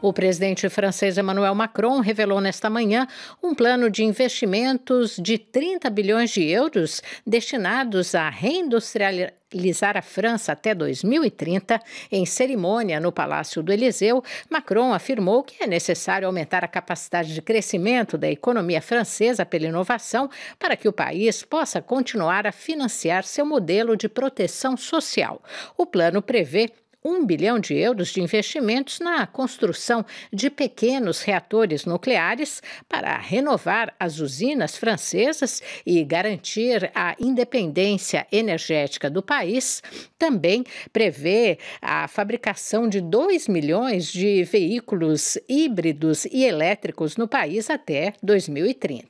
O presidente francês Emmanuel Macron revelou nesta manhã um plano de investimentos de 30 bilhões de euros destinados a reindustrializar a França até 2030, em cerimônia no Palácio do Eliseu, Macron afirmou que é necessário aumentar a capacidade de crescimento da economia francesa pela inovação para que o país possa continuar a financiar seu modelo de proteção social. O plano prevê 1 bilhão de euros de investimentos na construção de pequenos reatores nucleares para renovar as usinas francesas e garantir a independência energética do país, também prevê a fabricação de 2 milhões de veículos híbridos e elétricos no país até 2030.